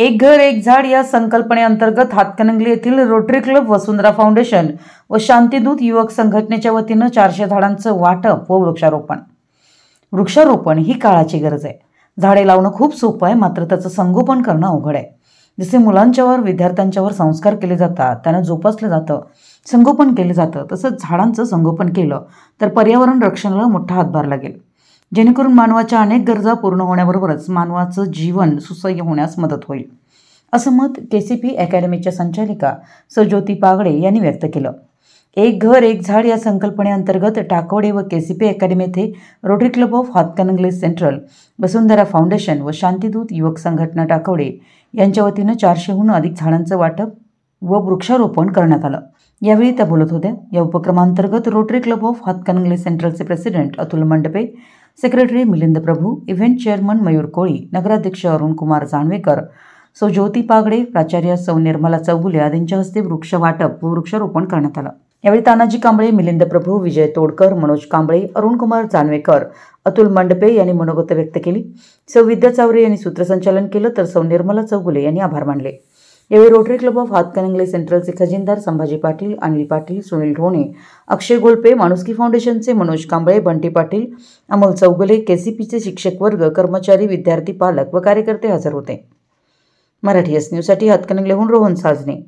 एक घर एक झाड या संकल्पनेअंतर्गत हातकणंगले येथील रोटरी क्लब वसुंधरा फाउंडेशन व शांतीदूत युवक संघटनेच्या वतीनं चारशे झाडांचं वाटप व वृक्षारोपण वृक्षारोपण ही काळाची गरज आहे झाडे लावणं खूप सोपं आहे मात्र त्याचं संगोपन करणं अवघड आहे जसे मुलांच्यावर विद्यार्थ्यांच्यावर संस्कार केले जातात त्यांना जोपासलं जातं संगोपन केलं जातं तसंच झाडांचं संगोपन केलं तर पर्यावरण रक्षणाला मोठा हातभार लागेल जेणेकरून मानवाच्या अनेक गरजा पूर्ण होण्याबरोबरच मानवाचं जीवन सुसह्य होण्यास मदत होईल असं मत के सी पी अकॅडमीच्या संचालिका सज्योती पागडे यांनी व्यक्त केलं एक घर एक झाड या संकल्पनेअंतर्गत टाकवडे व के सी पी अकॅडमी येथे Rotary Club of Hatkanangale central Vasundhara foundation व शांतीदूत युवक संघटना टाकवडे यांच्या वतीनं चारशेहून अधिक झाडांचं वाटप व वृक्षारोपण करण्यात आलं यावेळी त्या बोलत होत्या या उपक्रमांतर्गत रोटरी क्लब ऑफ हातकणंगले सेंट्रलचे president Atul Mandape secretary Milind Prabhu event chairman Mayur Koli नगराध्यक्ष अरुणकुमार जानवेकर सौ ज्योती पागडे प्राचार्य सौ निर्मला चौगुले आदींच्या हस्ते वृक्ष वाटप व वृक्षारोपण करण्यात आलं यावेळी तानाजी कांबळे मिलिंद प्रभू विजय तोडकर मनोज कांबळे अरुणकुमार जानवेकर अतुल मंडपे यांनी मनोगत व्यक्त केली सौ विद्या चावरे यांनी सूत्रसंचालन केलं तर सौ निर्मला चौगुले यांनी आभार मानले यावेळी रोटरी क्लब ऑफ हातकणंगले सेंट्रलचे खजिनदार संभाजी पाटील अनिल पाटील सुनील ढोणे अक्षय गोलपे माणुसकी फाउंडेशनचे मनोज कांबळे बंटी पाटील अमोल चौगले केसीपीचे शिक्षक वर्ग कर्मचारी विद्यार्थी पालक व कार्यकर्ते हजर होते मराठी एस न्यूजसाठी हातकणंगलेहून रोहन साजने